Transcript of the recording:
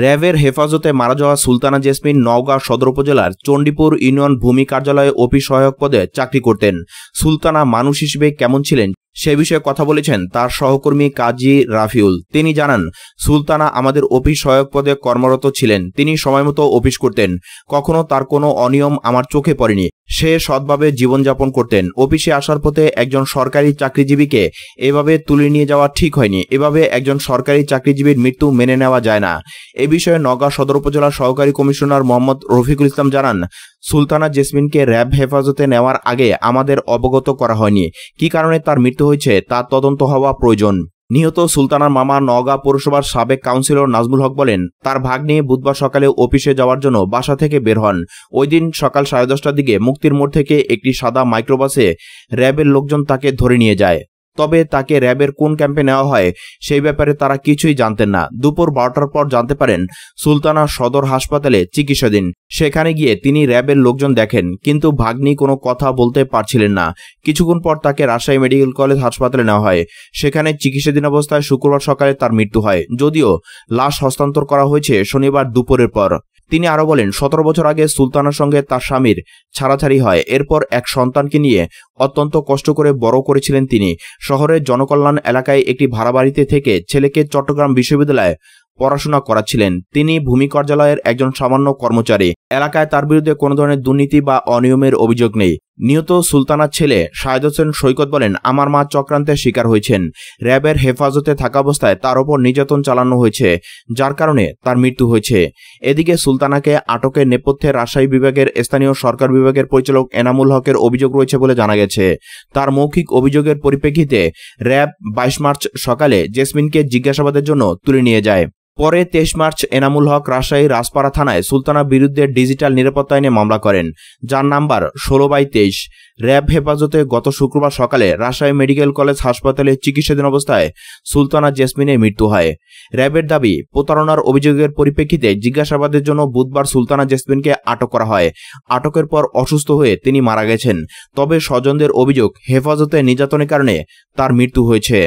র্যাবের হেফাজতে মারা যাওয়া সুলতানা জেসমিন নওগাঁ সদর উপজেলার চণ্ডীপুর ইউনিয়ন ভূমি কার্যালয়ে অফিস সহায়ক পদে চাকরি করতেন সুলতানা মানুষ হিসেবে কেমন ছিলেন সে বিষয়ে কথা বলেছেন তার সহকর্মী কাজী রাফিউল তিনি জানান সুলতানা আমাদের অফিস সহায়ক পদে কর্মরত ছিলেন তিনি সময়মতো অফিস করতেন কখনো তার কোনো অনিয়ম আমার চোখে পড়েনি সে সৎভাবে জীবনযাপন করতেন অফিসে আসার পথে একজন সরকারি চাকরিজীবীকে এভাবে তুলে নিয়ে যাওয়া ঠিক হয়নি এভাবে একজন সরকারি চাকরিজীবীর মৃত্যু মেনে নেওয়া যায় না এ বিষয়ে নগাঁ সদর উপজেলার সহকারী কমিশনার মোহাম্মদ রফিকুল ইসলাম জানান সুলতানা জেসমিনকে র্যাব হেফাজতে নেওয়ার আগে আমাদের অবগত করা হয়নি কি কারণে তার মৃত্যু হয়েছে তা তদন্ত হওয়া প্রয়োজন নিহত সুলতানার মামা নওগাঁ পৌরসভার সাবেক কাউন্সিলর নাজমুল হক বলেন তার ভাগ্নে বুধবার সকালে অফিসে যাওয়ার জন্য বাসা থেকে বের হন ওই দিন সকাল সাড়ে দশটার দিকে মুক্তির মোড় থেকে একটি সাদা মাইক্রোবাসে র্যাবের লোকজন তাকে ধরে নিয়ে যায় তবে তাকে র্যাবের কোন ক্যাম্পে নেওয়া হয় সেই ব্যাপারে তারা কিছুই জানতেন না দুপুর বারোটার পর জানতে পারেন সুলতানা সদর হাসপাতালে চিকিৎসাধীন সেখানে গিয়ে তিনি র্যাবের লোকজন দেখেন কিন্তু ভাগ্নি কোনো কথা বলতে পারছিলেন না কিছুক্ষণ পর তাকে রাজশাহী মেডিকেল কলেজ হাসপাতালে নেওয়া হয় সেখানে চিকিৎসাধীন অবস্থায় শুক্রবার সকালে তার মৃত্যু হয় যদিও লাশ হস্তান্তর করা হয়েছে শনিবার দুপুরের পর তিনি আরও বলেন সতেরো বছর আগে সুলতানার সঙ্গে তার স্বামীর ছাড়াছাড়ি হয় এরপর এক সন্তানকে নিয়ে অত্যন্ত কষ্ট করে বড় করেছিলেন তিনি শহরের জনকল্যাণ এলাকায় একটি ভাড়া বাড়িতে থেকে ছেলেকে চট্টগ্রাম বিশ্ববিদ্যালয়ে পড়াশোনা করাছিলেন তিনি ভূমি কার্যালয়ের একজন সামান্য কর্মচারী এলাকায় তার বিরুদ্ধে কোনো ধরনের দুর্নীতি বা অনিয়মের অভিযোগ নেই নিহত সুলতানার ছেলে শাহেদ হোসেন সৈকত বলেন আমার মা চক্রান্তের শিকার হয়েছেন র্যাবের হেফাজতে থাকা অবস্থায় তার ওপর নির্যাতন চালানো হয়েছে যার কারণে তার মৃত্যু হয়েছে এদিকে সুলতানাকে আটকের নেপথ্যে রাজশাহী বিভাগের স্থানীয় সরকার বিভাগের পরিচালক এনামুল হকের অভিযোগ রয়েছে বলে জানা গেছে তার মৌখিক অভিযোগের পরিপ্রেক্ষিতে র্যাব বাইশ মার্চ সকালে জেসমিনকে জিজ্ঞাসাবাদের জন্য তুলে নিয়ে যায় পরে তেইশ মার্চ এনামুল হক রাজশাহী রাজপাড়া থানায় সুলতানার বিরুদ্ধে ডিজিটাল নিরাপত্তা আইনে মামলা করেন যার নাম্বার ষোলো বাই তেইশ র্যাব হেফাজতে গত শুক্রবার সকালে রাজশাহী মেডিকেল কলেজ হাসপাতালে চিকিৎসাধীন অবস্থায় সুলতানা জেসমিনের মৃত্যু হয় র্যাবের দাবি প্রতারণার অভিযোগের পরিপ্রেক্ষিতে জিজ্ঞাসাবাদের জন্য বুধবার সুলতানা জেসমিনকে আটক করা হয় আটকের পর অসুস্থ হয়ে তিনি মারা গেছেন তবে স্বজনদের অভিযোগ হেফাজতে নির্যাতনের কারণে তার মৃত্যু হয়েছে